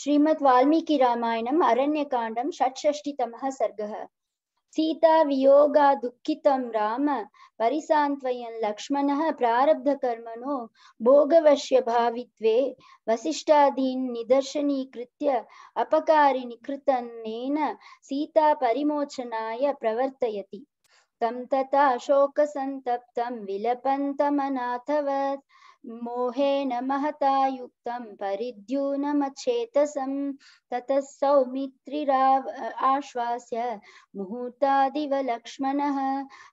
श्रीमद् वाल्मीकि रामायणम् अरण्यकाण्डं षट्षष्टितमः सर्गः वियोगा दुःखितं राम परिसान्त्वयन् लक्ष्मणः प्रारब्धकर्मणो भोगवश्य भावित्वे वसिष्ठादीन् निदर्शनीकृत्य सीता परिमोचनाय प्रवर्तयति तं तथा शोकसन्तप्तं विलपन्तमनाथवत् मोहेन महता युक्त युक्तं तत ततः सौमित्रिराव आश्वास्य मुहूर्तादिव लक्ष्मण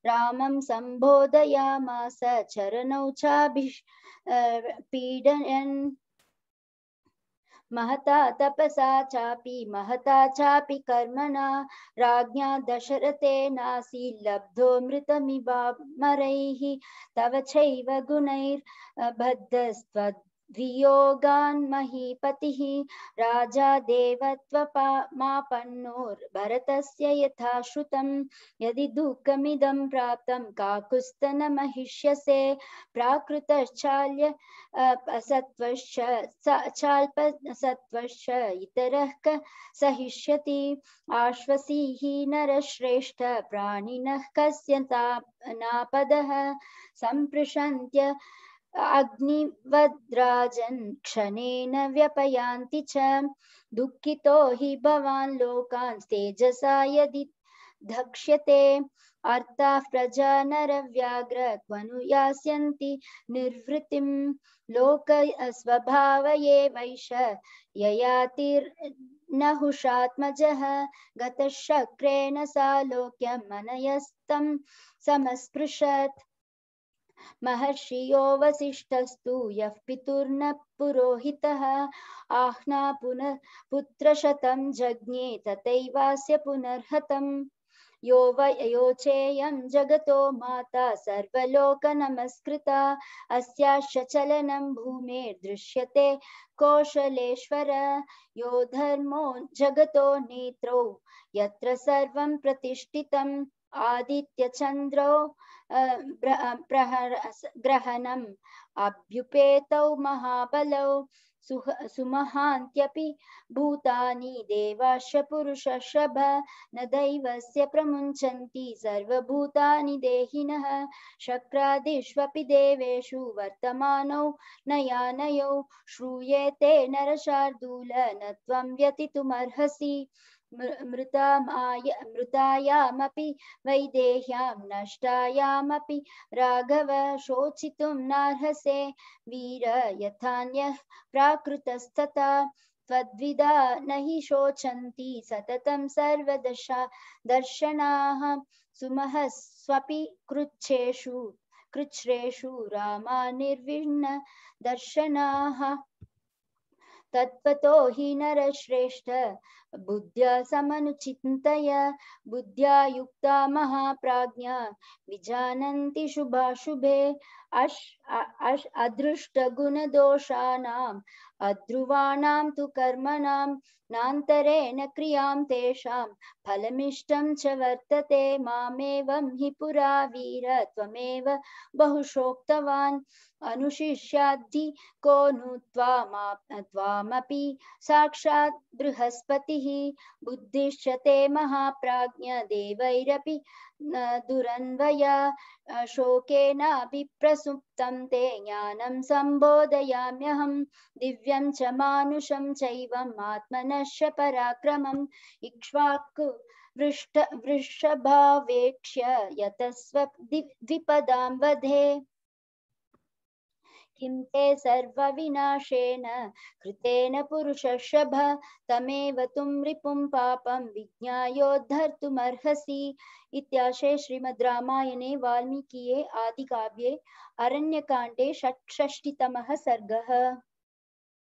राम संबोधयामास चरण चाभि पीडयन् महता तपसा चापी महता चापी कर्मणा राज्ञा दशरते नासी लब्धो मृतमिवा मृतमिवामरैः तव चैव गुणैर्बद्धस्त्वद् धियोगान्महीपतिः राजा देवत्वपापन्नोर्भरत यथाश्रुत यदि दुःखमिदं प्राप्तं काकुस्तन महिष्यसे प्राकृतश्चाल्य सत्वश्च चाल्प सत्वश्च इतरः क सहिष्यति आश्वसीः नरश्रेष्ठ प्राणिनः कस्य नापदः सम्पृशन्त्य अग्निवद्राजन क्षणेन व्यपयान्ति च दुःखितो हि भवान् लोकान् तेजसा यदि धक्ष्यते अर्था प्रजा नर व्याघ्र क्वनु यास्यन्ति निर्वृत्तिं लोक वैश ययातिर् नहुषात्मजः गतशक्रेण सालोक्यमनयस्तं समस्पृशत् महर्षियो वसिष्ठस्तु यः पितुर्न पुरोहितः आह्ना पुनः पुत्रशतं जज्ञे तथैवास्य पुनर्हतम् यो वयोचेयं जगतो माता सर्वलोकनमस्कृता अस्याश्च चलनं भूमेर्दृश्यते कौशलेश्वर यो धर्मो जगतो नेत्रौ यत्र सर्वं प्रतिष्ठितम् आदित्यचन्द्रो प्रहर ग्रहणम् अभ्युपेतौ महाबलौ सुमहान्त्यपि भूतानि देवाश्च पुरुषशभ न दैवस्य प्रमुञ्चन्ति सर्वभूतानि देहिनः शक्रादिष्वपि देवेषु वर्तमानौ नयानयौ श्रूयेते नरशार्दूल न त्वं व्यतितुमर्हसि मृतामाय मृतायामपि वैदेह्यां नष्टायामपि राघव शोचितुं नार्हसे वीर यथान्यः प्राकृतस्तथा त्वद्विदा न हि शोचन्ति सततं सर्वदशा दर्शनाः सुमः स्वपि कृच्छेषु कृच्छ्रेषु रामा निर्विण्ण दर्शनाः नर श्रेष्ठ बुद्धिया बुद्ध्या समनुचिन्तय बुद्धिया युक्ता महाप्राज्ञा विजानन्ति शुभाशुभे अश अदृष्टगुणदोषाणां अध्रुवाणां तु कर्मणां नान्तरेण क्रियां तेषां फलमिष्टं च वर्तते मामेवं हि पुरा वीर त्वमेव बहुशोक्तवान् अनुशिष्याद्धि को नु त्वामपि साक्षात् बृहस्पतिः बुद्धिश्च ते महाप्राज्ञ देवैरपि न दुरन्वय शोकेनापि प्रसुप्तं ते ज्ञानं सम्बोधयाम्यहं दिव्यं च मानुषं चैवम् आत्मनश्च पराक्रमम् इक्ष्वाक् वृष्ट वृषभावेक्ष्य यतस्व द्विपदां वधे सिद्धिं ते सर्वविनाशेन कृतेन पुरुषशभ तमेव तुं रिपुं पापं विज्ञायोद्धर्तुमर्हसि इत्याशे श्रीमद् रामायणे वाल्मीकिये आदिकाव्ये अरण्यकाण्डे षट्षष्टितमः सर्गः